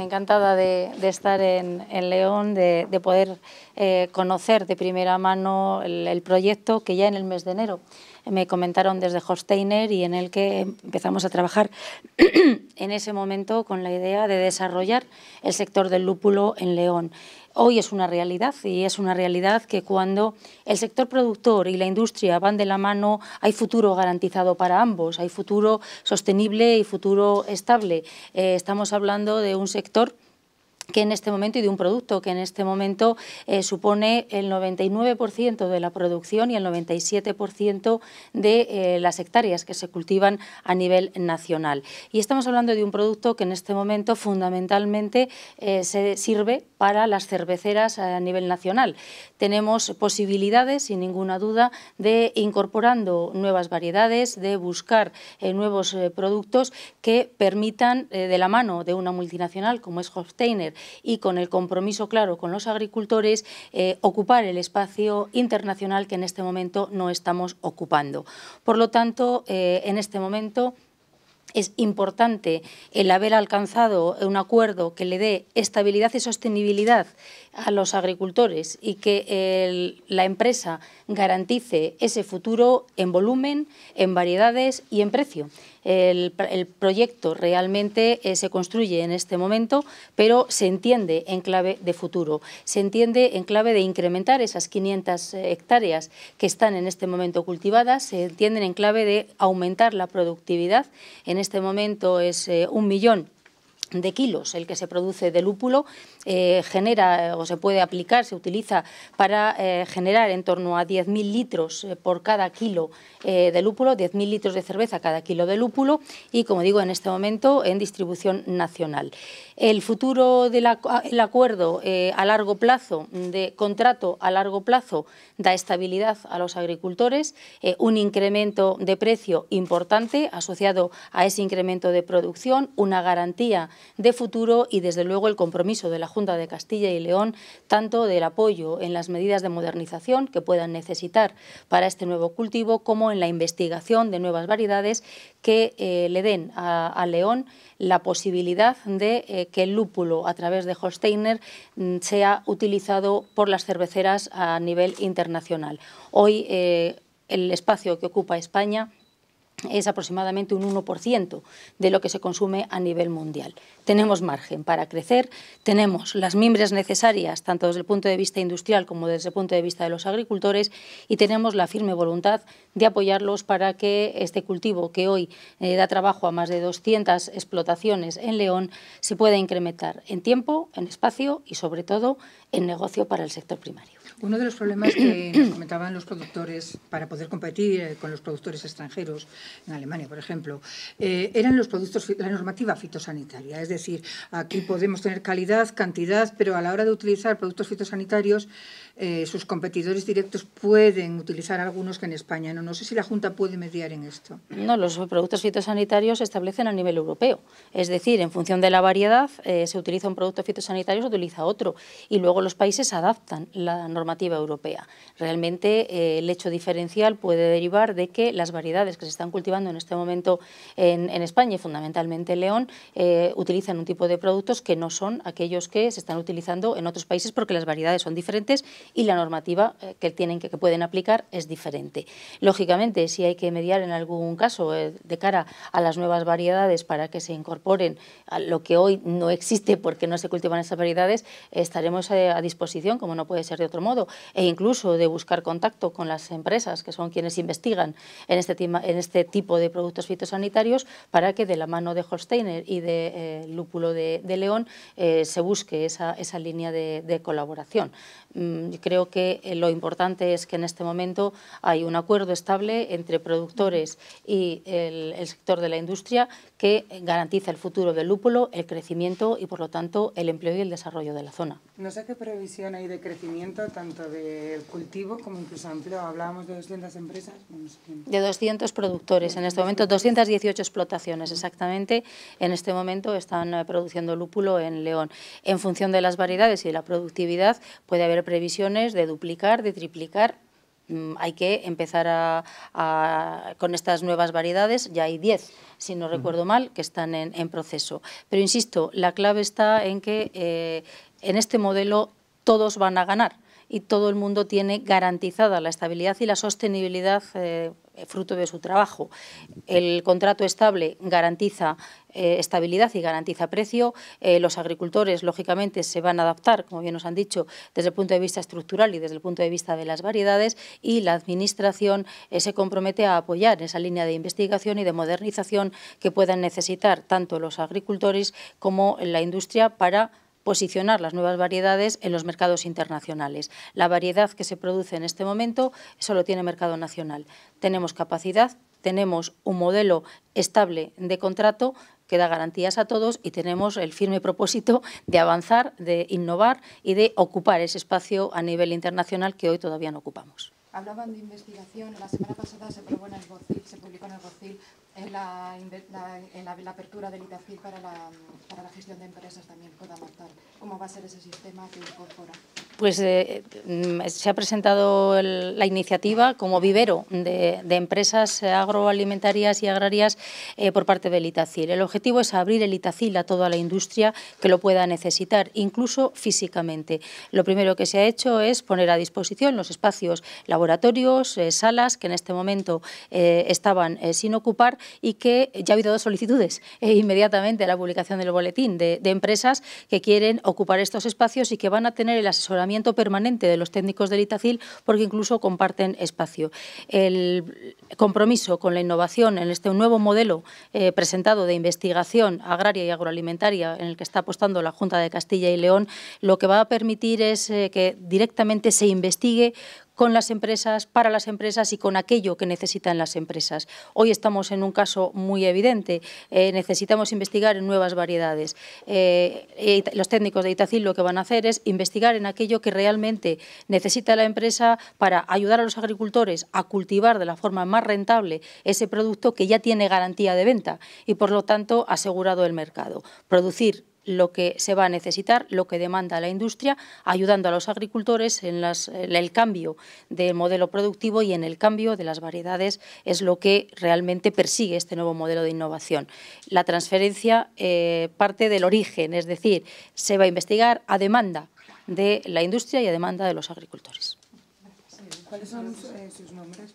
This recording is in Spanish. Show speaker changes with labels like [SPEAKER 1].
[SPEAKER 1] Encantada de, estar en, León, de, poder eh, conocer de primera mano el proyecto que ya en el mes de enero me comentaron desde Hosteiner y en el que empezamos a trabajar en ese momento con la idea de desarrollar el sector del lúpulo en León. Hoy es una realidad y es una realidad que cuando el sector productor y la industria van de la mano hay futuro garantizado para ambos, hay futuro sostenible y futuro estable. Eh, estamos hablando de un sector que en este momento y de un producto que en este momento eh, supone el 99% de la producción y el 97% de eh, las hectáreas que se cultivan a nivel nacional. Y estamos hablando de un producto que en este momento fundamentalmente eh, se sirve para las cerveceras a nivel nacional. Tenemos posibilidades, sin ninguna duda, de incorporando nuevas variedades, de buscar nuevos productos que permitan, de la mano de una multinacional como es Hofsteiner, y con el compromiso claro con los agricultores, eh, ocupar el espacio internacional que en este momento no estamos ocupando. Por lo tanto, eh, en este momento es importante el haber alcanzado un acuerdo que le dé estabilidad y sostenibilidad a los agricultores y que la empresa garantice ese futuro en volumen, en variedades y en precio. El, proyecto realmente eh, se construye en este momento, pero se entiende en clave de futuro, se entiende en clave de incrementar esas 500 eh, hectáreas que están en este momento cultivadas, se entienden en clave de aumentar la productividad. En este momento es eh, un millón de kilos, el que se produce de lúpulo, eh, genera eh, o se puede aplicar, se utiliza para eh, generar en torno a 10.000 litros por cada kilo de lúpulo, 10.000 litros de cerveza cada kilo de lúpulo y, como digo, en este momento en distribución nacional. El futuro del acuerdo a largo plazo, de contrato a largo plazo, da estabilidad a los agricultores, un incremento de precio importante asociado a ese incremento de producción, una garantía de futuro y desde luego el compromiso de la Junta de Castilla y León, tanto del apoyo en las medidas de modernización que puedan necesitar para este nuevo cultivo como en la investigación de nuevas variedades que eh, le den a, León la posibilidad de eh, que el lúpulo a través de Holsteiner mm, sea utilizado por las cerveceras a nivel internacional. Hoy eh, el espacio que ocupa España es aproximadamente un 1% de lo que se consume a nivel mundial. Tenemos margen para crecer, tenemos las mimbres necesarias, tanto desde el punto de vista industrial como desde el punto de vista de los agricultores, y tenemos la firme voluntad de apoyarlos para que este cultivo, que hoy eh, da trabajo a más de 200 explotaciones en León, se pueda incrementar en tiempo, en espacio y, sobre todo, en negocio para el sector primario. Uno de los problemas que nos comentaban los productores para poder competir eh, con los productores extranjeros, en Alemania, por ejemplo, eh, eran los productos, la normativa fitosanitaria. Es decir, aquí podemos tener calidad, cantidad, pero a la hora de utilizar productos fitosanitarios eh, sus competidores directos pueden utilizar algunos que en España no. sé si la Junta puede mediar en esto. No, los productos fitosanitarios se establecen a nivel europeo. Es decir, en función de la variedad, eh, se utiliza un producto fitosanitario, se utiliza otro. Y luego los países adaptan la normativa europea. Realmente eh, el hecho diferencial puede derivar de que las variedades que se están cultivando en este momento en, en España, y fundamentalmente León, utilizan un tipo de productos que no son aquellos que se están utilizando en otros países porque las variedades son diferentes y la normativa eh, que tienen que, pueden aplicar es diferente. Lógicamente, si hay que mediar en algún caso eh, de cara a las nuevas variedades para que se incorporen a lo que hoy no existe porque no se cultivan esas variedades, estaremos eh, a, disposición, como no puede ser de otro modo, e incluso de buscar contacto con las empresas que son quienes investigan en este, en este tipo de productos fitosanitarios para que de la mano de Holsteiner y de Lúpulo de, León se busque esa, línea de, colaboración. Mm, creo que eh, lo importante es que en este momento hay un acuerdo estable entre productores y el, sector de la industria que garantiza el futuro del lúpulo, el crecimiento y, por lo tanto, el empleo y el desarrollo de la zona. No sé qué previsión hay de crecimiento tanto del cultivo como incluso empleo. Hablábamos de 200 empresas. De 200 productores. En este momento, 218 explotaciones exactamente. En este momento están eh, produciendo lúpulo en León. En función de las variedades y de la productividad, puede haber previsión de duplicar, de triplicar. Mm, hay que empezar a, con estas nuevas variedades, ya hay 10, si no recuerdo mal, que están en, proceso. Pero insisto, la clave está en que eh, en este modelo todos van a ganar y todo el mundo tiene garantizada la estabilidad y la sostenibilidad eh, fruto de su trabajo. El contrato estable garantiza eh, estabilidad y garantiza precio. Eh, los agricultores, lógicamente, se van a adaptar, como bien nos han dicho, desde el punto de vista estructural y desde el punto de vista de las variedades y la Administración se compromete a apoyar esa línea de investigación y de modernización que puedan necesitar tanto los agricultores como la industria para posicionar las nuevas variedades en los mercados internacionales. La variedad que se produce en este momento solo tiene mercado nacional. Tenemos capacidad, tenemos un modelo estable de contrato que da garantías a todos y tenemos el firme propósito de avanzar, de innovar y de ocupar ese espacio a nivel internacional que hoy todavía no ocupamos. Hablaban de investigación, la semana pasada se en el Bocil, se publicó en el Bocil en eh, eh, la, apertura del Itacil para la, gestión de empresas también puede adaptar cómo va a ser ese sistema que incorpora. Pues eh, mm, se ha presentado la iniciativa como vivero de, empresas agroalimentarias y agrarias eh, por parte del ITACIL. El objetivo es abrir el ITACIL a toda la industria que lo pueda necesitar, incluso físicamente. Lo primero que se ha hecho es poner a disposición los espacios, laboratorios, eh, salas que en este momento estaban sin ocupar y que ya ha habido dos solicitudes inmediatamente a la publicación del boletín de empresas que quieren ocupar estos espacios y que van a tener el asesoramiento permanente de los técnicos del ITACIL porque incluso comparten espacio. El compromiso con la innovación en este nuevo modelo eh, presentado de investigación agraria y agroalimentaria en el que está apostando la Junta de Castilla y León, lo que va a permitir es eh, que directamente se investigue con las empresas, para las empresas y con aquello que necesitan las empresas. Hoy estamos en un caso muy evidente, eh, necesitamos investigar en nuevas variedades. Eh, eh, los técnicos de Itacil lo que van a hacer es investigar en aquello que realmente necesita la empresa para ayudar a los agricultores a cultivar de la forma más rentable ese producto que ya tiene garantía de venta y por lo tanto asegurado el mercado. Producir lo que se va a necesitar, lo que demanda la industria, ayudando a los agricultores en, el cambio del modelo productivo y en el cambio de las variedades es lo que realmente persigue este nuevo modelo de innovación. La transferencia eh, parte del origen, es decir, se va a investigar a demanda de la industria y a demanda de los agricultores. son eh, sus nombres?